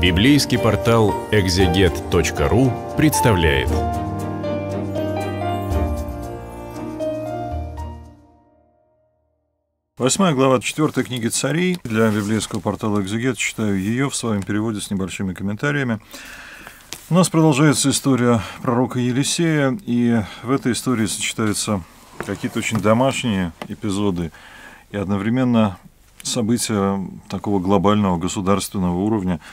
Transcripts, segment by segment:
Библейский портал экзегет.ру представляет. Восьмая глава четвертой книги царей для библейского портала «Экзегет». Читаю ее в своем переводе с небольшими комментариями. У нас продолжается история пророка Елисея, и в этой истории сочетаются какие-то очень домашние эпизоды и одновременно события такого глобального государственного уровня –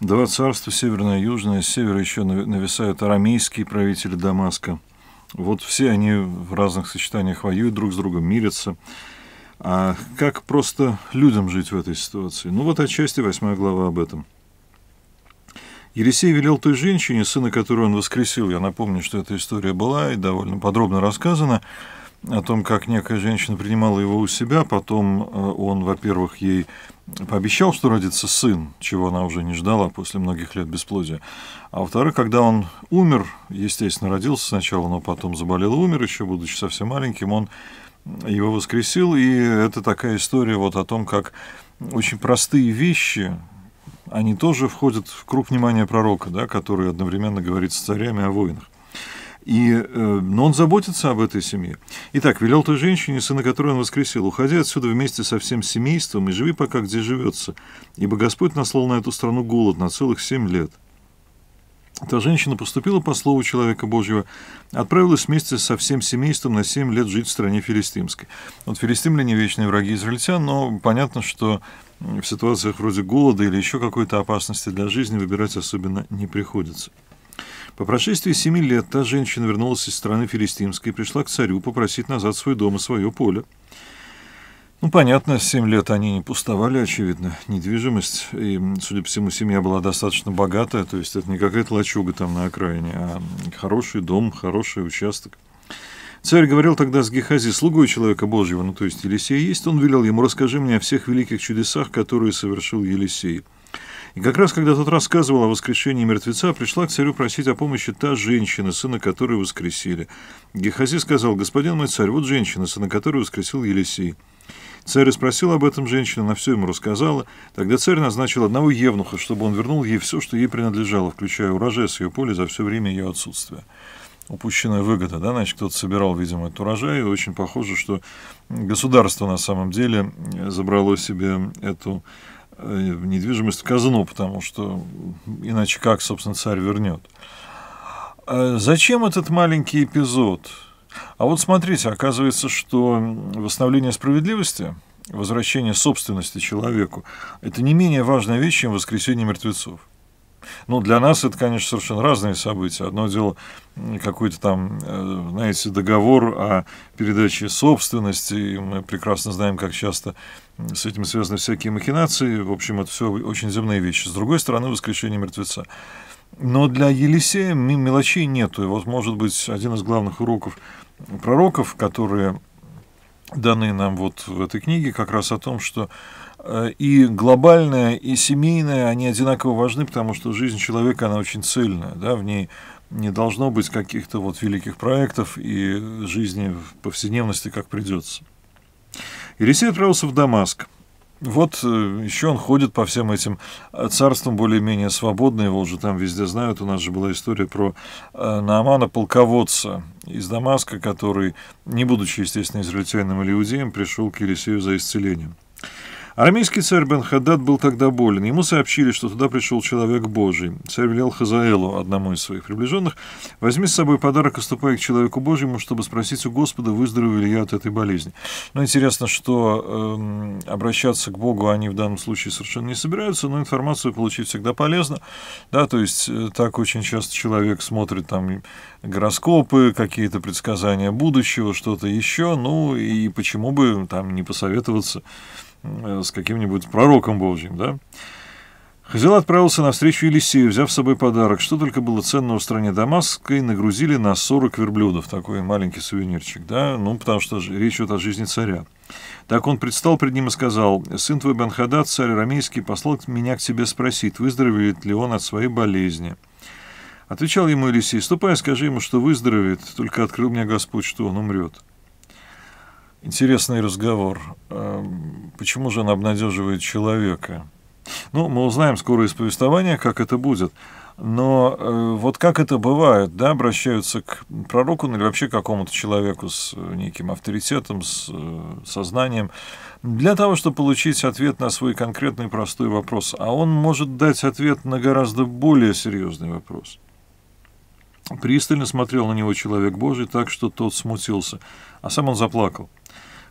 Два царства, северное и южное, с севера еще нависают арамейские правители Дамаска. Вот все они в разных сочетаниях воюют друг с другом, мирятся. А как просто людям жить в этой ситуации? Ну вот отчасти восьмая глава об этом. Елисей велел той женщине, сына которой он воскресил, я напомню, что эта история была и довольно подробно рассказана, о том, как некая женщина принимала его у себя, потом э, он, во-первых, ей пообещал, что родится сын, чего она уже не ждала после многих лет бесплодия. А во-вторых, когда он умер, естественно, родился сначала, но потом заболел и умер, еще будучи совсем маленьким, он его воскресил, и это такая история вот о том, как очень простые вещи, они тоже входят в круг внимания пророка, да, который одновременно говорит с царями о войнах. И, э, но он заботится об этой семье. Итак, велел той женщине, сына которой он воскресил, уходи отсюда вместе со всем семейством и живи пока где живется, ибо Господь наслал на эту страну голод на целых семь лет. Та женщина поступила по слову человека Божьего, отправилась вместе со всем семейством на семь лет жить в стране филистимской. Вот филистимляне вечные враги израильтян, но понятно, что в ситуациях вроде голода или еще какой-то опасности для жизни выбирать особенно не приходится. По прошествии семи лет та женщина вернулась из страны филистимской и пришла к царю попросить назад свой дом и свое поле. Ну, понятно, семь лет они не пустовали, очевидно. Недвижимость, и, судя по всему, семья была достаточно богатая, то есть это не какая-то лачуга там на окраине, а хороший дом, хороший участок. Царь говорил тогда с Гехази, слугой человека Божьего, ну, то есть Елисея есть, он велел ему, расскажи мне о всех великих чудесах, которые совершил Елисей. И как раз, когда тот рассказывал о воскрешении мертвеца, пришла к царю просить о помощи та женщина, сына которой воскресили. Гехази сказал, «Господин мой царь, вот женщина, сына которой воскресил Елисей». Царь спросил об этом женщину, она все ему рассказала. Тогда царь назначил одного евнуха, чтобы он вернул ей все, что ей принадлежало, включая урожай с ее поля за все время ее отсутствия упущенная выгода, да, значит, кто-то собирал, видимо, этот урожай, и очень похоже, что государство на самом деле э, забрало себе эту Э, недвижимость в казну, потому что иначе как, собственно, царь вернет. А зачем этот маленький эпизод? А вот смотрите, оказывается, что восстановление справедливости, возвращение собственности человеку, это не менее важная вещь, чем воскресение мертвецов. Ну, для нас это, конечно, совершенно разные события. Одно дело какой-то там, э, знаете, договор о передаче собственности. И мы прекрасно знаем, как часто с этим связаны всякие махинации. В общем, это все очень земные вещи. С другой стороны, воскрешение мертвеца. Но для Елисея мелочей нету. И вот, может быть, один из главных уроков пророков, которые даны нам вот в этой книге, как раз о том, что Э, и глобальное, и семейное, они одинаково важны, потому что жизнь человека, она очень цельная, да, в ней не должно быть каких-то вот великих проектов и жизни в повседневности, как придется. Елисей отправился в Дамаск. Вот э, еще он ходит по всем этим э, царствам более-менее свободно, его уже там везде знают. У нас же была история про Наамана, полководца из Дамаска, который, не будучи, естественно, израильтянином или иудеем, пришел к Елисею за исцелением. Арамейский царь Бен-Хадад был тогда болен. Ему сообщили, что туда пришел человек Божий. Царь велел Хазаэлу, одному из своих приближенных, «Возьми с собой подарок и ступай к человеку Божьему, чтобы спросить у Господа, выздоровел ли я от этой болезни». Но ну, интересно, что э, обращаться к Богу они в данном случае совершенно не собираются, но информацию получить всегда полезно. Да, то есть э, так очень часто человек смотрит там гороскопы, какие-то предсказания будущего, что-то еще, ну и почему бы там не посоветоваться Э, с каким-нибудь пророком Божьим, да? Хазил отправился навстречу Елисею, взяв с собой подарок. Что только было ценно в стране Дамаска, и нагрузили на 40 верблюдов. Такой маленький сувенирчик, да? Ну, потому что речь идет о жизни царя. Так он предстал пред ним и сказал, «Сын твой Банхадат, царь Рамейский, послал меня к тебе спросить, выздоровеет ли он от своей болезни». Отвечал ему Елисей, «Ступай, скажи ему, что выздоровеет, только открыл мне Господь, что он умрет». Интересный разговор. А, почему же он обнадеживает человека? Ну, мы узнаем скоро из повествования, как это будет. Но э, вот как это бывает, да, обращаются к пророку ну, или вообще к какому-то человеку с э, неким авторитетом, с э, сознанием, для того, чтобы получить ответ на свой конкретный простой вопрос. А он может дать ответ на гораздо более серьезный вопрос. Пристально смотрел на него человек Божий так, что тот смутился, а сам он заплакал.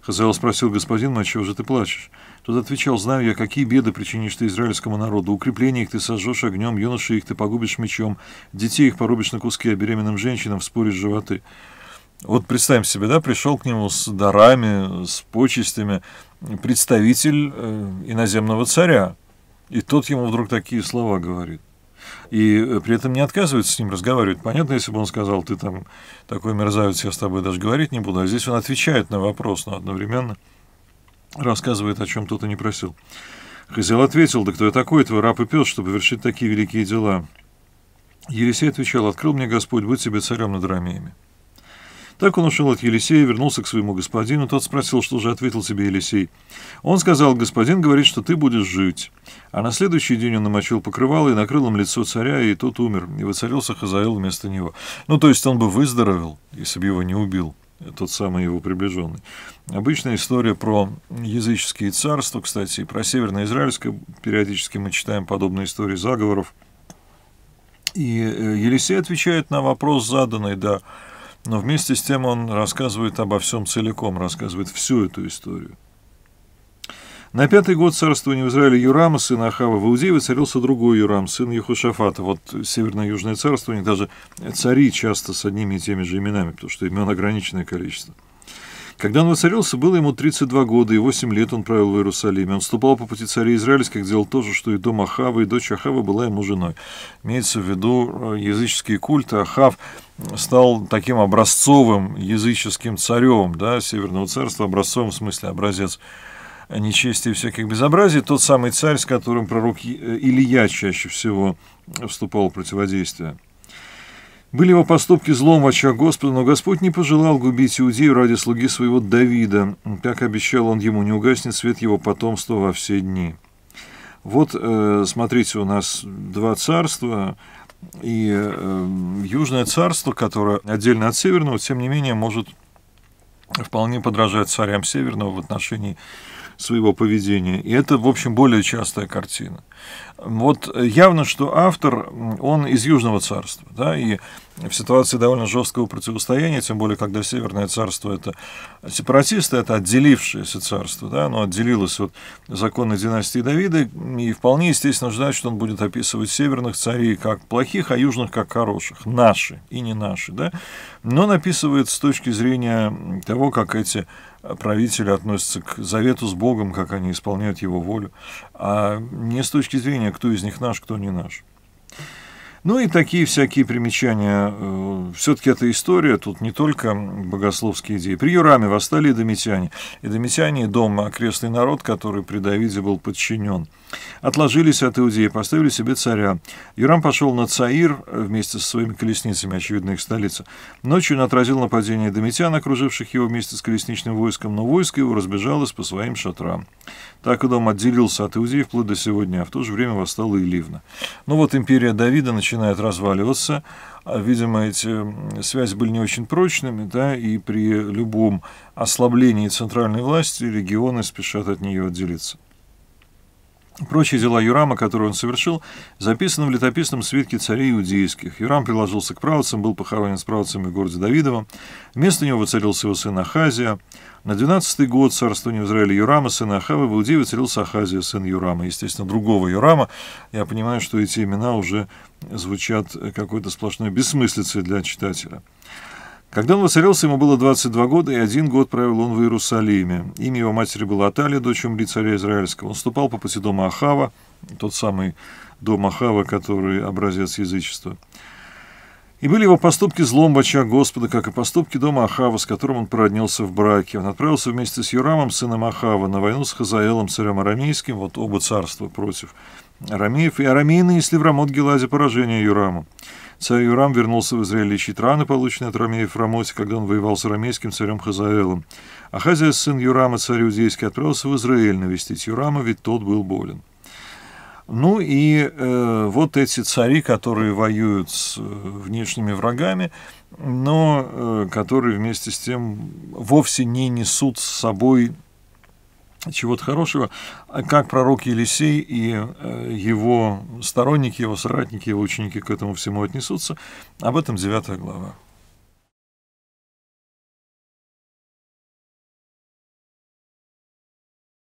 Хазаэл спросил господин, «Ну, чего же ты плачешь?» Тот отвечал, «Знаю я, какие беды причинишь ты израильскому народу. Укрепления их ты сожжешь огнем, юношей их ты погубишь мечом, детей их порубишь на куски, а беременным женщинам вспоришь животы». Вот представим себе, да, пришел к нему с дарами, с почестями представитель э, иноземного царя, и тот ему вдруг такие слова говорит и э, при этом не отказывается с ним разговаривать. Понятно, если бы он сказал, ты там такой мерзавец, я с тобой даже говорить не буду. А здесь он отвечает на вопрос, но одновременно рассказывает, о чем кто-то не просил. Хазил ответил, да кто я такой, твой раб и пес, чтобы вершить такие великие дела? Елисей отвечал, открыл мне Господь, будь тебе царем над Рамеями. Так он ушел от Елисея, вернулся к своему господину. Тот спросил, что же ответил тебе Елисей. Он сказал, господин говорит, что ты будешь жить. А на следующий день он намочил покрывало и накрыл им лицо царя, и тот умер. И воцарился Хазаил вместо него. Ну, то есть он бы выздоровел, если бы его не убил тот самый его приближенный. Обычная история про языческие царства, кстати, и про северно-израильское. Периодически мы читаем подобные истории заговоров. И э, Елисей отвечает на вопрос заданный, да, но вместе с тем он рассказывает обо всем целиком, рассказывает всю эту историю. На пятый год царствования в Израиле Юрама, сына Ахава в Иудее, воцарился другой Юрам, сын Яхушафата. Вот северно-южное царствование, даже цари часто с одними и теми же именами, потому что имен ограниченное количество – когда он воцарился, было ему 32 года, и 8 лет он правил в Иерусалиме. Он ступал по пути царей израильских, делал то же, что и дом Ахавы, и дочь Ахава была ему женой. Имеется в виду э, языческие культы. Ахав стал таким образцовым языческим царем да, Северного царства, образцовым в смысле образец нечестия и всяких безобразий, тот самый царь, с которым пророк э, Илья чаще всего вступал в противодействие. Были его поступки злом оча Господа, но Господь не пожелал губить иудею ради слуги своего Давида. Как обещал он ему, не угаснет свет его потомства во все дни. Вот, э, смотрите, у нас два царства, и э, Южное царство, которое отдельно от Северного, тем не менее, может вполне подражать царям Северного в отношении своего поведения. И это, в общем, более частая картина. Вот явно, что автор, он из Южного царства, да, и в ситуации довольно жесткого противостояния, тем более, когда Северное царство – это сепаратисты, это отделившееся царство, да, оно отделилось от законной династии Давида, и вполне естественно ждать, что он будет описывать северных царей как плохих, а южных как хороших, наши и не наши, да, но он описывает с точки зрения того, как эти правители относятся к завету с Богом, как они исполняют его волю, а не с точки зрения, кто из них наш, кто не наш. Ну и такие всякие примечания. Э, Все-таки это история, тут не только богословские идеи. При Юраме восстали эдомитяне. Эдомитяне – дом, окрестный народ, который при Давиде был подчинен. Отложились от иудеи, поставили себе царя. Юрам пошел на Цаир э, вместе со своими колесницами, очевидно, их столица. Ночью он отразил нападение эдомитян, окруживших его вместе с колесничным войском, но войско его разбежалось по своим шатрам. Так и дом отделился от иудеи вплоть до сегодня, а в то же время восстала и Ливна. но ну вот империя Давида начала начинает разваливаться. А, видимо, эти связи были не очень прочными, да, и при любом ослаблении центральной власти регионы спешат от нее отделиться. Прочие дела Юрама, которые он совершил, записаны в летописном свитке царей иудейских. Юрам приложился к правцам, был похоронен с правцами в городе Давидовом. Вместо него воцарился его сын Ахазия. На 12-й год царствования Израиля Юрама, сына Ахавы, в Иудее воцарился Ахазия, сын Юрама. Естественно, другого Юрама. Я понимаю, что эти имена уже звучат какой-то сплошной бессмыслицей для читателя. Когда он воцарился, ему было 22 года, и один год правил он в Иерусалиме. Имя его матери было Аталия, дочь Умри, царя Израильского. Он ступал по пути дома Ахава, тот самый дом Ахава, который образец язычества. И были его поступки злом в Господа, как и поступки дома Ахава, с которым он породнился в браке. Он отправился вместе с Юрамом, сыном Ахава, на войну с Хазаэлом, царем Арамейским, вот оба царства против Арамеев, и Арамеи нанесли в Рамот-Геладе поражение Юраму. Царь Юрам вернулся в Израиль лечить раны, полученные от Рамеев в Рамосе, когда он воевал с рамейским царем Хазаэлом. Ахазия, сын Юрама, царь Иудейский, отправился в Израиль навестить Юрама, ведь тот был болен. Ну и э, вот эти цари, которые воюют с э, внешними врагами, но э, которые вместе с тем вовсе не несут с собой чего-то хорошего, а как пророк Елисей и э, его сторонники, его соратники, его ученики к этому всему отнесутся. Об этом 9 глава.